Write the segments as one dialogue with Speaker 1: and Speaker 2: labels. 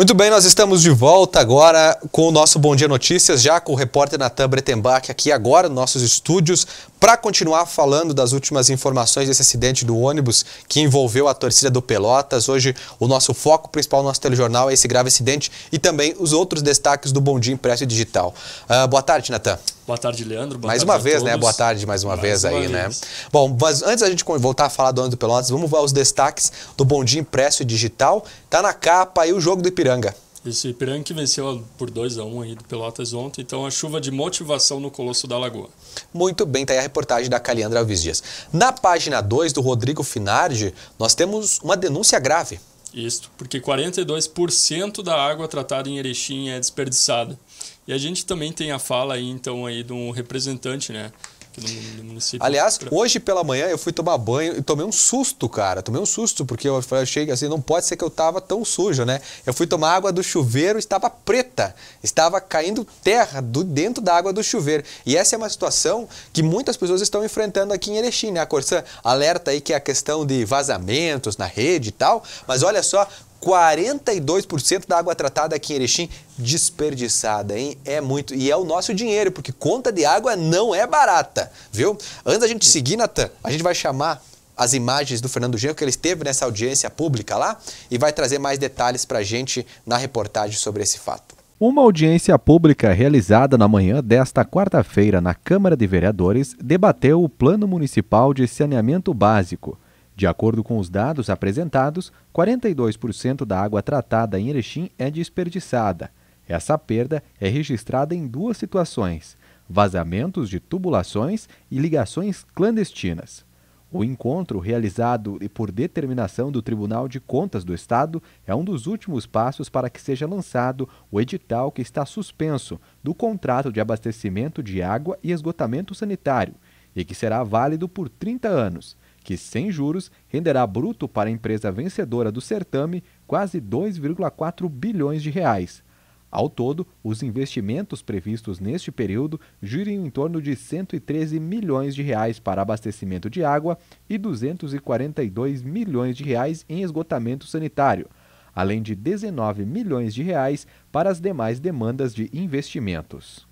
Speaker 1: Muito bem, nós estamos de volta agora com o nosso Bom Dia Notícias, já com o repórter Natan Bretenbach aqui agora nos nossos estúdios, para continuar falando das últimas informações desse acidente do ônibus que envolveu a torcida do Pelotas. Hoje, o nosso foco principal no nosso telejornal é esse grave acidente e também os outros destaques do Bom Dia Impresso e Digital. Uh, boa tarde, Natan.
Speaker 2: Boa tarde, Leandro. Boa mais tarde uma vez, né? Boa tarde mais uma mais vez uma aí, né? vez.
Speaker 1: né? Bom, mas antes da gente voltar a falar do ano do Pelotas, vamos ver os destaques do Bom Dia Impresso e Digital. Tá na capa aí o jogo do Ipiranga.
Speaker 2: Esse Ipiranga que
Speaker 1: venceu por 2 a 1 um aí do Pelotas ontem, então a chuva de motivação no Colosso da Lagoa. Muito bem, tá aí a reportagem da Caliandra Alves Dias. Na página 2 do Rodrigo Finardi, nós temos uma denúncia grave.
Speaker 2: Isto, porque 42% da água tratada em Erechim é desperdiçada. E a gente também tem a fala aí, então, aí de um representante, né? do, no município. Aliás,
Speaker 1: hoje pela manhã eu fui tomar banho e tomei um susto, cara. Tomei um susto, porque eu achei assim, não pode ser que eu tava tão sujo, né? Eu fui tomar água do chuveiro estava preta. Estava caindo terra do, dentro da água do chuveiro. E essa é uma situação que muitas pessoas estão enfrentando aqui em Erechim, né? A Corsã alerta aí que é a questão de vazamentos na rede e tal. Mas olha só 42% da água tratada aqui em Erechim desperdiçada, hein? É muito. E é o nosso dinheiro, porque conta de água não é barata, viu? Antes da gente seguir, Natan, a gente vai chamar as imagens do Fernando Genro, que ele esteve nessa audiência pública lá, e vai trazer mais detalhes para a gente na reportagem sobre esse fato. Uma audiência pública realizada na manhã desta quarta-feira na Câmara de Vereadores debateu o Plano Municipal de Saneamento Básico. De acordo com os dados apresentados, 42% da água tratada em Erechim é desperdiçada. Essa perda é registrada em duas situações: vazamentos de tubulações e ligações clandestinas. O encontro, realizado por determinação do Tribunal de Contas do Estado, é um dos últimos passos para que seja lançado o edital que está suspenso do contrato de abastecimento de água e esgotamento sanitário e que será válido por 30 anos, que sem juros renderá bruto para a empresa vencedora do certame quase 2,4 bilhões de reais. Ao todo, os investimentos previstos neste período giram em torno de 113 milhões de reais para abastecimento de água e 242 milhões de reais em esgotamento sanitário, além de 19 milhões de reais para as demais demandas de investimentos.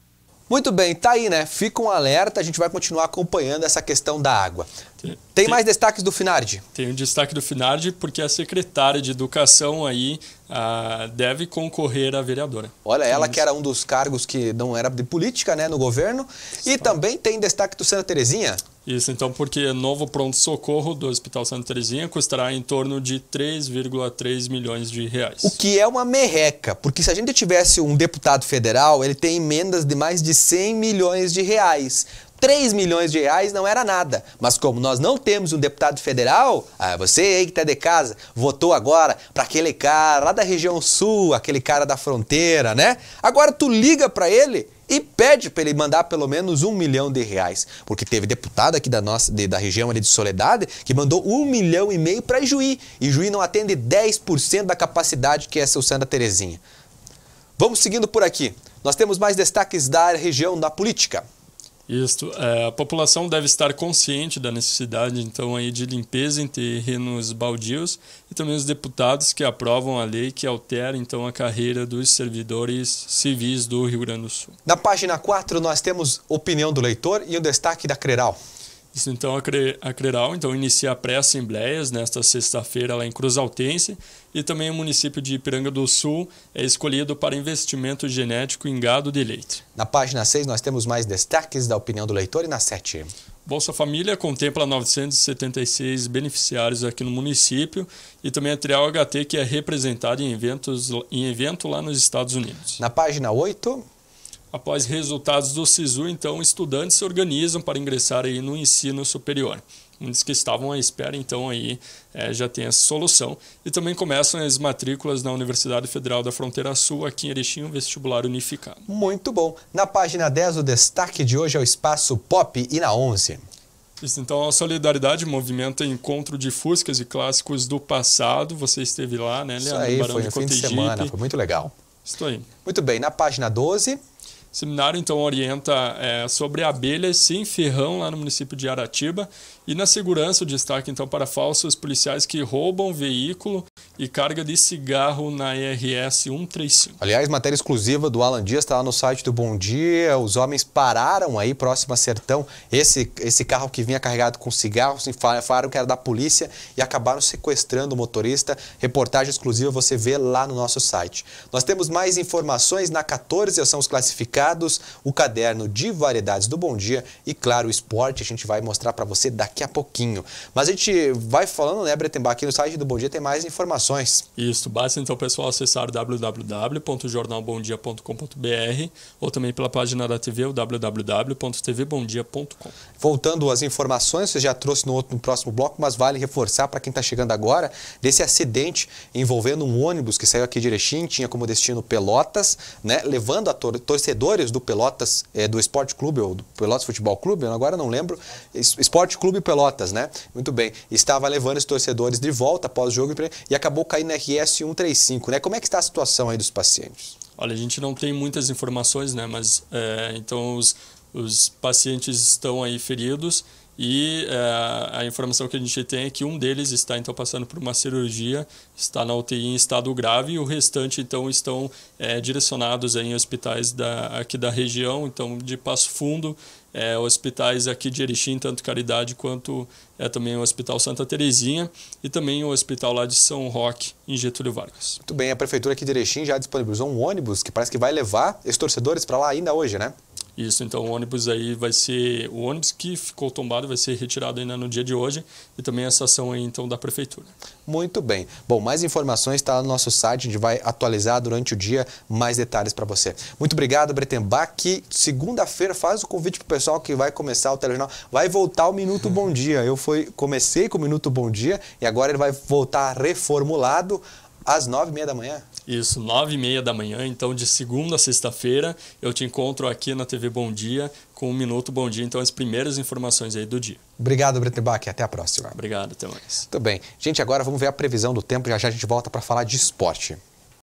Speaker 1: Muito bem, tá aí, né? Fica um alerta, a gente vai continuar acompanhando essa questão da água. Tem, tem mais destaques do Finardi? Tem um destaque do
Speaker 2: Finardi porque a secretária de Educação aí ah, deve concorrer à vereadora.
Speaker 1: Olha, tem ela isso. que era um dos cargos que não era de política né, no governo. E Só. também tem destaque do Santa Terezinha?
Speaker 2: Isso então porque novo pronto-socorro do Hospital Santa Terezinha custará em torno de 3,3 milhões de reais. O
Speaker 1: que é uma merreca, porque se a gente tivesse um deputado federal, ele tem emendas de mais de 100 milhões de reais. 3 milhões de reais não era nada. Mas como nós não temos um deputado federal, ah, você aí que está de casa, votou agora para aquele cara lá da região sul, aquele cara da fronteira, né? Agora tu liga para ele, e pede para ele mandar pelo menos um milhão de reais. Porque teve deputado aqui da nossa de, da região ali de Soledade que mandou um milhão e meio para Juí. E Juí não atende 10% da capacidade que é seu Santa Terezinha. Vamos seguindo por aqui. Nós temos mais destaques da região da política.
Speaker 2: Isto, é, a população deve estar consciente da necessidade, então, aí de limpeza em terrenos baldios e também os deputados que aprovam a lei que altera, então, a carreira dos servidores civis do Rio Grande do Sul.
Speaker 1: Na página 4, nós temos opinião do leitor e o um destaque da
Speaker 2: Creral. Isso então a, Cre a Creral então, inicia pré-assembleias nesta sexta-feira lá em Cruz Altense e também o município de Ipiranga do Sul é escolhido para investimento
Speaker 1: genético em gado de leite. Na página 6 nós temos mais destaques da opinião do leitor e na 7.
Speaker 2: Bolsa Família contempla 976 beneficiários aqui no município e também a Trial HT, que é representada em, eventos, em evento lá nos Estados Unidos. Na página 8. Após resultados do SISU, então, estudantes se organizam para ingressar aí no ensino superior. Muitos que estavam à espera, então, aí é, já tem essa solução. E também começam as matrículas na Universidade Federal da Fronteira Sul, aqui em Erechim, um vestibular
Speaker 1: unificado. Muito bom. Na página 10, o destaque de hoje é o espaço POP e na 11.
Speaker 2: Isso, então a Solidariedade movimenta encontro de fuscas e clássicos do passado. Você esteve lá, né, Leandro? Isso aí, Barão foi no fim de semana, foi
Speaker 1: muito legal. Estou aí. Muito bem, na
Speaker 2: página 12... O seminário então orienta é, sobre abelhas, sem ferrão, lá no município de Aratiba, e na segurança, o destaque então para falsos policiais que roubam veículo e carga de cigarro na RS 135.
Speaker 1: Aliás, matéria exclusiva do Alan Dias está lá no site do Bom Dia. Os homens pararam aí próximo a Sertão esse, esse carro que vinha carregado com cigarros, falaram que era da polícia e acabaram sequestrando o motorista. Reportagem exclusiva você vê lá no nosso site. Nós temos mais informações na 14, são os classificados, o caderno de variedades do Bom Dia e, claro, o esporte. A gente vai mostrar para você daqui daqui a pouquinho. Mas a gente vai falando, né, Bretenbach, aqui no site do Bom Dia tem mais informações.
Speaker 2: Isso, basta então, pessoal, acessar www.jornalbomdia.com.br
Speaker 1: ou também pela página da TV, o www.tvbomdia.com. Voltando às informações, você já trouxe no, outro, no próximo bloco, mas vale reforçar para quem está chegando agora, desse acidente envolvendo um ônibus que saiu aqui de Erechim, tinha como destino Pelotas, né, levando a tor torcedores do Pelotas, é, do Esporte Clube, ou do Pelotas Futebol Clube, agora não lembro, Esporte Clube Pelotas, né? Muito bem. Estava levando os torcedores de volta após o jogo e acabou caindo na RS 135, né? Como é que está a situação aí dos pacientes?
Speaker 2: Olha, a gente não tem muitas informações, né? Mas é, então os, os pacientes estão aí feridos e é, a informação que a gente tem é que um deles está então passando por uma cirurgia, está na UTI em estado grave, e o restante então estão é, direcionados em hospitais da, aqui da região, então de Passo Fundo, é, hospitais aqui de Erechim, tanto Caridade quanto é também o Hospital Santa Terezinha e também o Hospital lá de São Roque, em Getúlio Vargas.
Speaker 1: Muito bem, a Prefeitura aqui de Erechim já disponibilizou um ônibus que parece que vai levar esses torcedores para lá ainda hoje, né? Isso, então o ônibus aí vai ser. O ônibus que ficou
Speaker 2: tombado vai ser retirado ainda no dia de hoje e também essa ação aí então da prefeitura.
Speaker 1: Muito bem. Bom, mais informações está no nosso site, a gente vai atualizar durante o dia mais detalhes para você. Muito obrigado, Bretenbach. Segunda-feira faz o convite para o pessoal que vai começar o telejornal. Vai voltar o Minuto Bom Dia. Eu fui, comecei com o Minuto Bom Dia e agora ele vai voltar reformulado às nove e meia da manhã?
Speaker 2: Isso, nove e meia da manhã. Então, de segunda a sexta-feira, eu te encontro aqui na TV Bom Dia com o Minuto Bom Dia. Então, as primeiras informações
Speaker 1: aí do dia. Obrigado, Bretenbach. Até a próxima. Obrigado, até mais. Tudo bem. Gente, agora vamos ver a previsão do tempo. Já já a gente volta para falar de esporte.